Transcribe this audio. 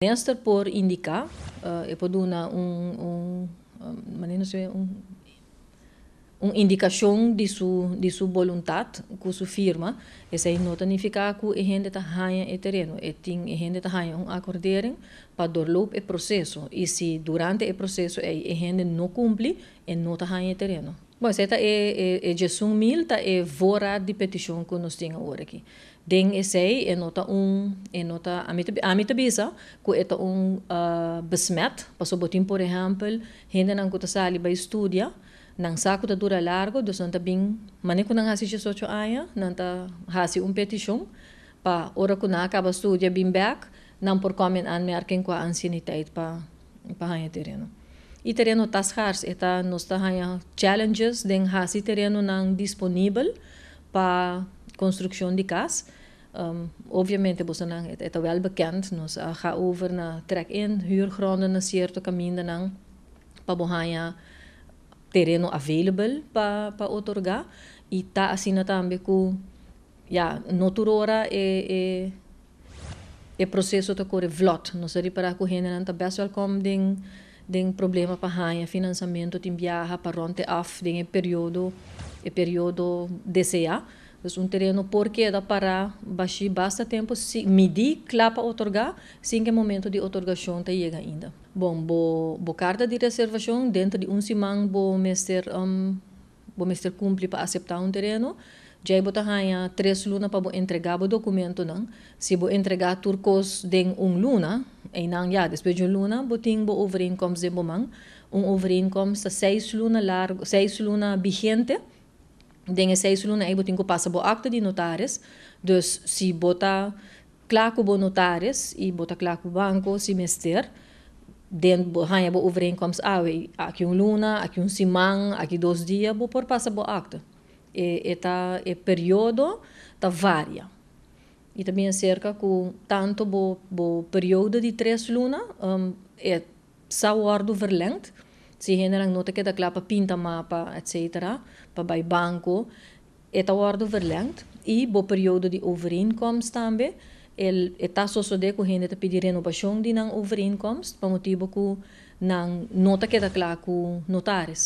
Nesta por indicar, uh, eh, eu posso dar um, um, um, uma indicação de sua de sua vontade, com sua firma, e não significa que a gente está ganhando o terreno, e tem a gente está ganhando um acordeiro para dar o processo, e se durante o processo a gente não cumpre, e não está ganhando o terreno. Bom, essa é, é, é de 1 mil, tá é vora de petição que nós temos agora aqui. Den esse é nota um, é nota a mim bisa, que é um uh, besmet, passou botim, por exemplo, gente não que está ali vai estudar, não saco da dura largo, dos não tá bem, mas quando não há 18 anos, não tá há um petição, para ora que não acaba estudar bem back, não por comen an merken com a ansiedade para para ganhar terreno. e terreno está escasso, está nós challenges, den hasi terreno não disponível disponible construção de casa. Um, obviamente, você não está wel bekend, nos uh, ga over na trek in, huurgronden na certo caminho não pa bohanha terreno available pa pa otorga. e ta tambe ku também no ja, noturora e, e e proceso te corre vlot. para ku que ta best welcome ding tem problema para hanya financiamento tin viaja pa ronte af tem e período e período DCA es um terreno porque dá para baixar basta tempo se medir clapa otorgar sim que momento de otorgação te chega ainda bom bo, bo carta de reservação dentro de um semana bo mestre um, bo mestre cumpre para aceitar um terreno já bo tahanha três luna para bo entregar o documento não se bo entregar turcos den um luna e inang yad, especially luna, buting bo overeenkomst de bomang, um overeenkomst a seis luna largo, seis luna vigente, dingen seis luna aí buting passa bo acta de notares, dus si bota klaku bo notares e bota klaku banco si mester, den bo hanya bo overeenkomst awe, aqui um luna, aqui um simang, aqui dois dias, bo por passa bo acta. E, e tá, e período, ta varia e também é cerca com tanto bo, bo período de três luna um, é saor do verlent. se generam nota que da clapa pinta mapa etc para vai banco é saor do verlent. e bo período de overinkomst também el está associado com gente pedir renovação de não overinkomst para motivo que não nota que da clapa claro notares.